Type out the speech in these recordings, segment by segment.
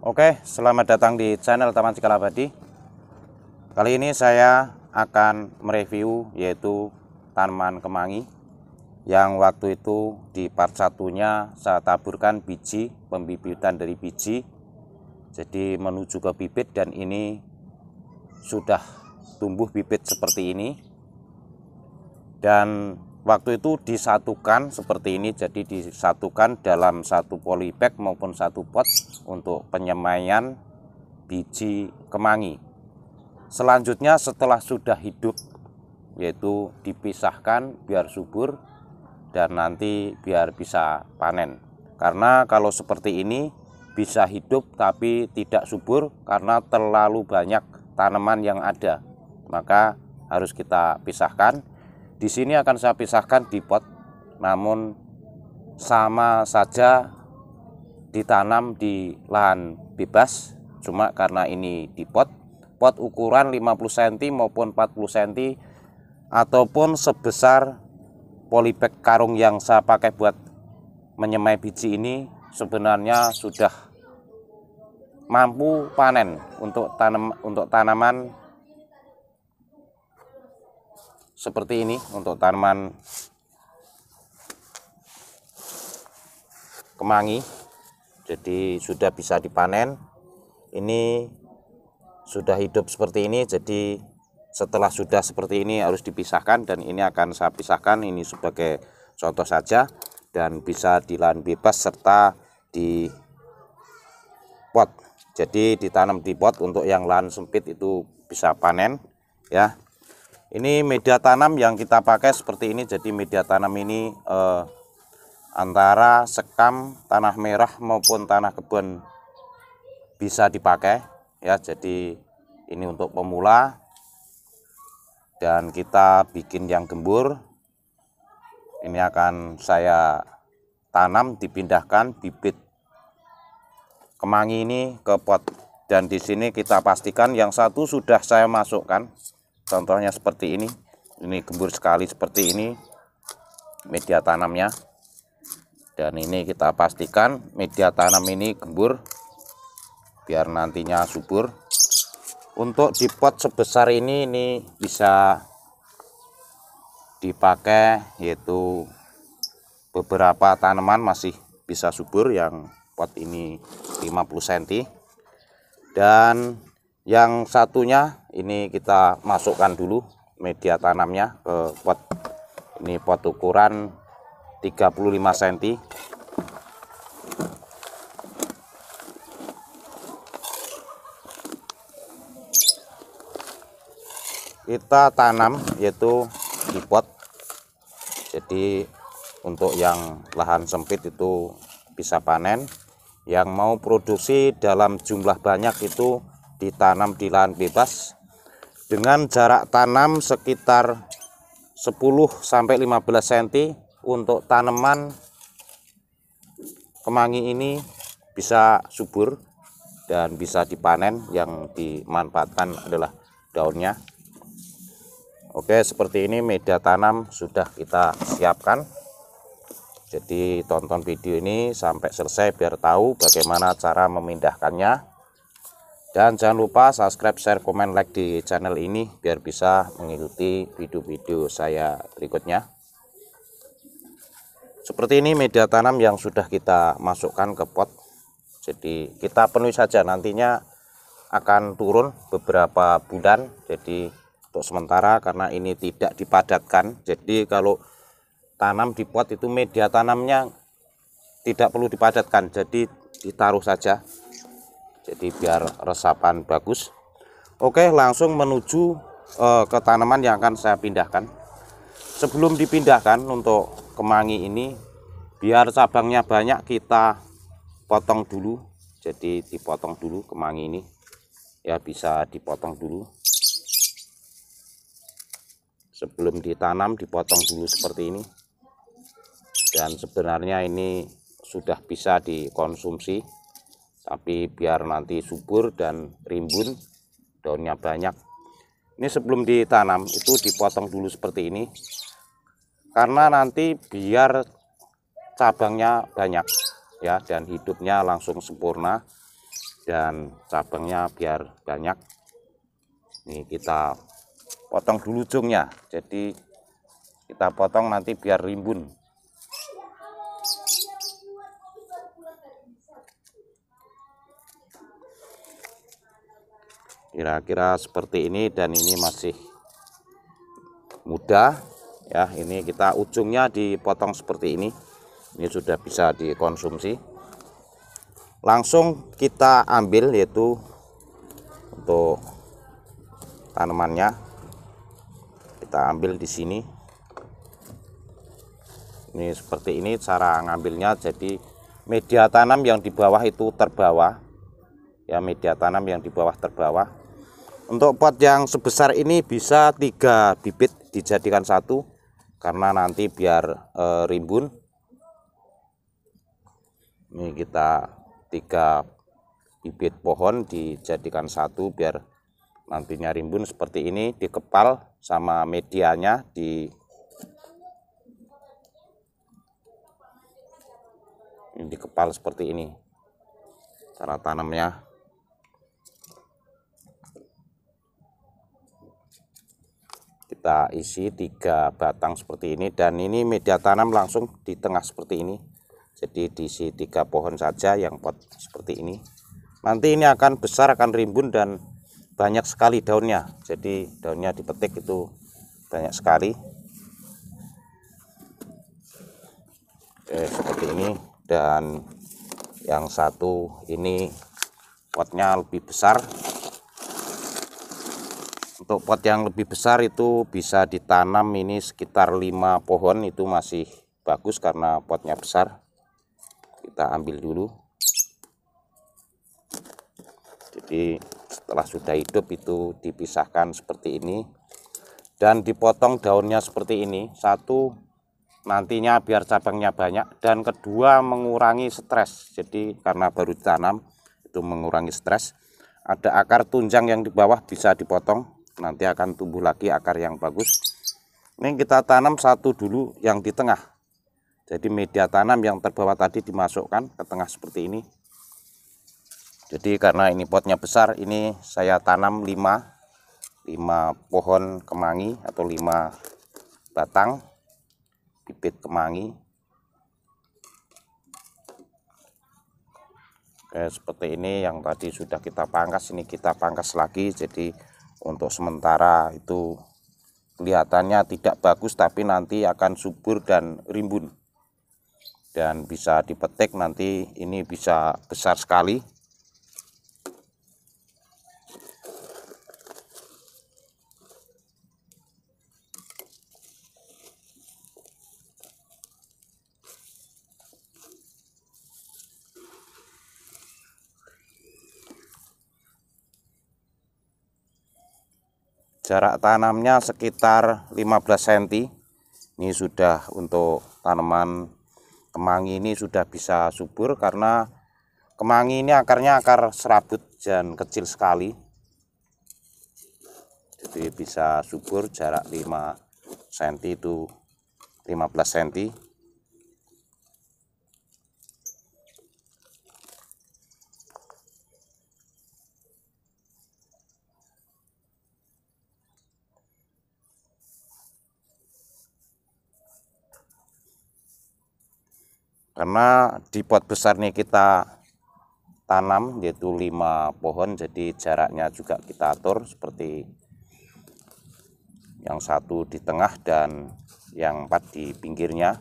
Oke, selamat datang di channel Taman Cikalabadi. Kali ini saya akan mereview yaitu tanaman Kemangi yang waktu itu di part satunya saya taburkan biji pembibitan dari biji jadi menuju ke bibit dan ini sudah tumbuh bibit seperti ini dan waktu itu disatukan seperti ini jadi disatukan dalam satu polybag maupun satu pot untuk penyemaian biji kemangi selanjutnya setelah sudah hidup yaitu dipisahkan biar subur dan nanti biar bisa panen karena kalau seperti ini bisa hidup tapi tidak subur karena terlalu banyak tanaman yang ada maka harus kita pisahkan di sini akan saya pisahkan di pot, namun sama saja ditanam di lahan bebas, cuma karena ini di pot, pot ukuran 50 cm maupun 40 cm ataupun sebesar polybag karung yang saya pakai buat menyemai biji ini sebenarnya sudah mampu panen untuk tanam untuk tanaman seperti ini untuk tanaman kemangi jadi sudah bisa dipanen ini sudah hidup seperti ini jadi setelah sudah seperti ini harus dipisahkan dan ini akan saya pisahkan ini sebagai contoh saja dan bisa di lahan bebas serta di pot jadi ditanam di pot untuk yang lahan sempit itu bisa panen ya ini media tanam yang kita pakai seperti ini jadi media tanam ini eh, antara sekam tanah merah maupun tanah kebun bisa dipakai ya jadi ini untuk pemula dan kita bikin yang gembur ini akan saya tanam dipindahkan bibit kemangi ini ke pot dan di sini kita pastikan yang satu sudah saya masukkan contohnya seperti ini ini gembur sekali seperti ini media tanamnya dan ini kita pastikan media tanam ini gembur biar nantinya subur untuk di pot sebesar ini ini bisa dipakai yaitu beberapa tanaman masih bisa subur yang pot ini 50 cm dan yang satunya ini kita masukkan dulu media tanamnya ke pot ini pot ukuran 35 cm kita tanam yaitu di pot jadi untuk yang lahan sempit itu bisa panen yang mau produksi dalam jumlah banyak itu ditanam di lahan bebas dengan jarak tanam sekitar 10 sampai 15 cm untuk tanaman kemangi ini bisa subur dan bisa dipanen yang dimanfaatkan adalah daunnya Oke seperti ini media tanam sudah kita siapkan jadi tonton video ini sampai selesai biar tahu bagaimana cara memindahkannya dan jangan lupa subscribe share komen like di channel ini biar bisa mengikuti video-video saya berikutnya seperti ini media tanam yang sudah kita masukkan ke pot jadi kita penuhi saja nantinya akan turun beberapa bulan jadi untuk sementara karena ini tidak dipadatkan jadi kalau tanam di pot itu media tanamnya tidak perlu dipadatkan jadi ditaruh saja jadi biar resapan bagus oke langsung menuju eh, ke tanaman yang akan saya pindahkan sebelum dipindahkan untuk kemangi ini biar cabangnya banyak kita potong dulu jadi dipotong dulu kemangi ini ya bisa dipotong dulu sebelum ditanam dipotong dulu seperti ini dan sebenarnya ini sudah bisa dikonsumsi tapi biar nanti subur dan rimbun daunnya banyak ini sebelum ditanam itu dipotong dulu seperti ini karena nanti biar cabangnya banyak ya dan hidupnya langsung sempurna dan cabangnya biar banyak ini kita potong dulu ujungnya jadi kita potong nanti biar rimbun kira-kira seperti ini dan ini masih mudah ya ini kita ujungnya dipotong seperti ini ini sudah bisa dikonsumsi langsung kita ambil yaitu untuk tanamannya kita ambil di sini ini seperti ini cara ngambilnya jadi media tanam yang di bawah itu terbawa ya media tanam yang di bawah terbawa untuk pot yang sebesar ini bisa tiga bibit dijadikan satu karena nanti biar e, rimbun ini kita tiga bibit pohon dijadikan satu biar nantinya rimbun seperti ini dikepal sama medianya di ini dikepal seperti ini cara tanamnya kita isi tiga batang seperti ini dan ini media tanam langsung di tengah seperti ini jadi diisi tiga pohon saja yang pot seperti ini nanti ini akan besar akan rimbun dan banyak sekali daunnya jadi daunnya dipetik itu banyak sekali Oke, seperti ini dan yang satu ini potnya lebih besar untuk pot yang lebih besar itu bisa ditanam ini sekitar 5 pohon itu masih bagus karena potnya besar kita ambil dulu jadi setelah sudah hidup itu dipisahkan seperti ini dan dipotong daunnya seperti ini satu nantinya biar cabangnya banyak dan kedua mengurangi stres jadi karena baru ditanam itu mengurangi stres ada akar tunjang yang di bawah bisa dipotong nanti akan tumbuh lagi akar yang bagus ini kita tanam satu dulu yang di tengah jadi media tanam yang terbawah tadi dimasukkan ke tengah seperti ini jadi karena ini potnya besar ini saya tanam 5 5 pohon kemangi atau 5 batang bibit kemangi Oke, seperti ini yang tadi sudah kita pangkas ini kita pangkas lagi jadi untuk sementara itu kelihatannya tidak bagus tapi nanti akan subur dan rimbun dan bisa dipetik nanti ini bisa besar sekali jarak tanamnya sekitar 15 cm ini sudah untuk tanaman kemangi ini sudah bisa subur karena kemangi ini akarnya akar serabut dan kecil sekali jadi bisa subur jarak 5 cm itu 15 cm karena di pot besar nih kita tanam yaitu lima pohon jadi jaraknya juga kita atur seperti yang satu di tengah dan yang empat di pinggirnya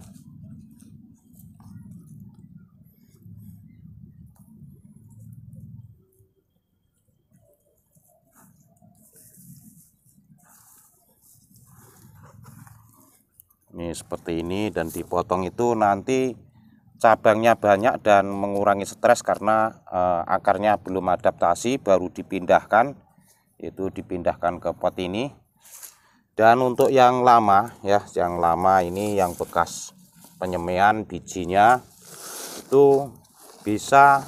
ini seperti ini dan dipotong itu nanti cabangnya banyak dan mengurangi stres karena uh, akarnya belum adaptasi baru dipindahkan itu dipindahkan ke pot ini dan untuk yang lama ya yang lama ini yang bekas penyemaian bijinya itu bisa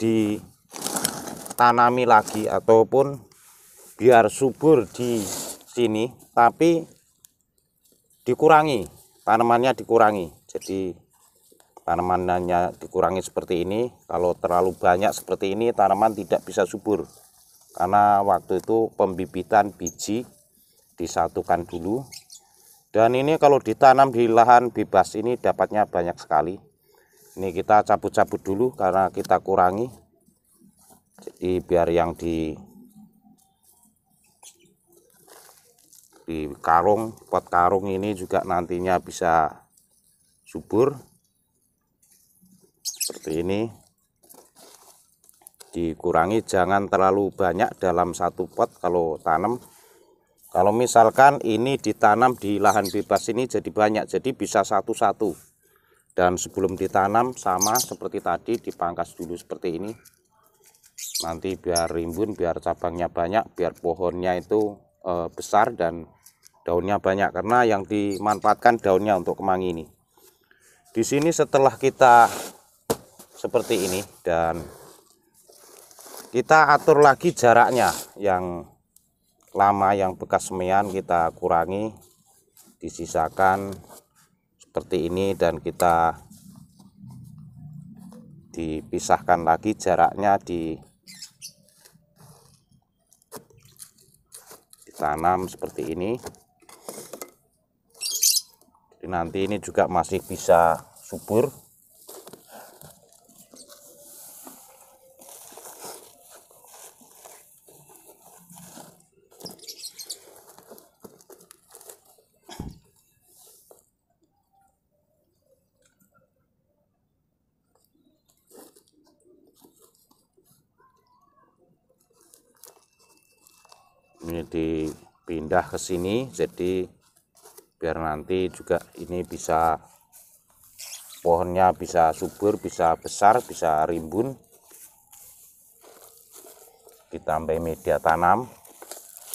ditanami lagi ataupun biar subur di sini tapi dikurangi tanamannya dikurangi jadi tanamannya dikurangi seperti ini kalau terlalu banyak seperti ini tanaman tidak bisa subur karena waktu itu pembibitan biji disatukan dulu dan ini kalau ditanam di lahan bebas ini dapatnya banyak sekali ini kita cabut-cabut dulu karena kita kurangi jadi biar yang di di karung pot karung ini juga nantinya bisa subur seperti ini dikurangi jangan terlalu banyak dalam satu pot kalau tanam kalau misalkan ini ditanam di lahan bebas ini jadi banyak jadi bisa satu-satu dan sebelum ditanam sama seperti tadi dipangkas dulu seperti ini nanti biar rimbun biar cabangnya banyak biar pohonnya itu e, besar dan daunnya banyak karena yang dimanfaatkan daunnya untuk kemangi ini di sini setelah kita seperti ini dan kita atur lagi jaraknya yang lama yang bekas semian kita kurangi disisakan seperti ini dan kita dipisahkan lagi jaraknya di ditanam seperti ini Jadi nanti ini juga masih bisa subur pindah ke sini jadi biar nanti juga ini bisa pohonnya bisa subur bisa besar bisa rimbun ditambah media tanam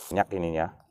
banyak ininya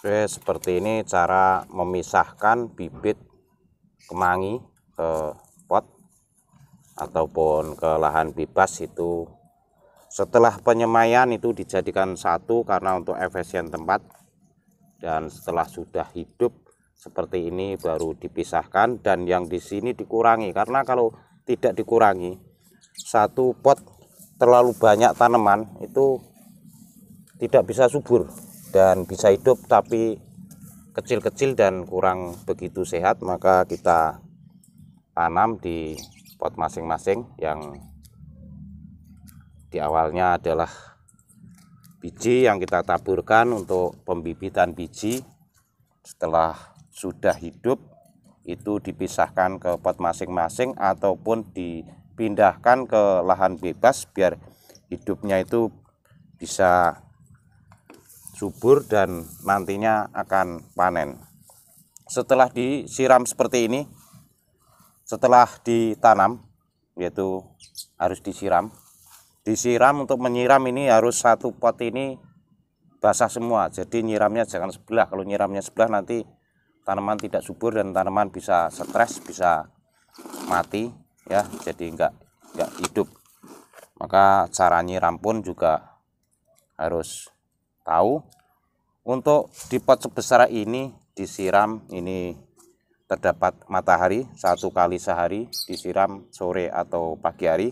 Oke, seperti ini cara memisahkan bibit kemangi ke pot ataupun ke lahan bebas itu setelah penyemaian itu dijadikan satu karena untuk efisien tempat dan setelah sudah hidup seperti ini baru dipisahkan dan yang di sini dikurangi karena kalau tidak dikurangi satu pot terlalu banyak tanaman itu tidak bisa subur dan bisa hidup tapi kecil-kecil dan kurang begitu sehat maka kita tanam di pot masing-masing yang di awalnya adalah biji yang kita taburkan untuk pembibitan biji setelah sudah hidup itu dipisahkan ke pot masing-masing ataupun dipindahkan ke lahan bebas biar hidupnya itu bisa subur dan nantinya akan panen. Setelah disiram seperti ini, setelah ditanam, yaitu harus disiram. Disiram untuk menyiram ini harus satu pot ini basah semua. Jadi nyiramnya jangan sebelah. Kalau nyiramnya sebelah nanti tanaman tidak subur dan tanaman bisa stres, bisa mati ya. Jadi enggak enggak hidup. Maka cara nyiram pun juga harus tahu untuk di pot sebesar ini disiram ini terdapat matahari satu kali sehari disiram sore atau pagi hari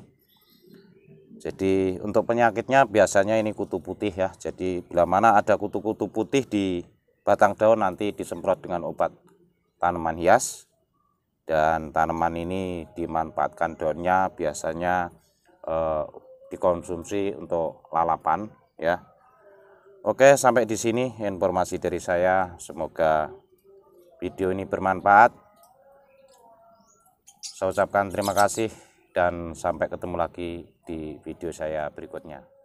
jadi untuk penyakitnya biasanya ini kutu putih ya jadi bila mana ada kutu-kutu putih di batang daun nanti disemprot dengan obat tanaman hias dan tanaman ini dimanfaatkan daunnya biasanya eh, dikonsumsi untuk lalapan ya Oke, sampai di sini informasi dari saya. Semoga video ini bermanfaat. Saya ucapkan terima kasih dan sampai ketemu lagi di video saya berikutnya.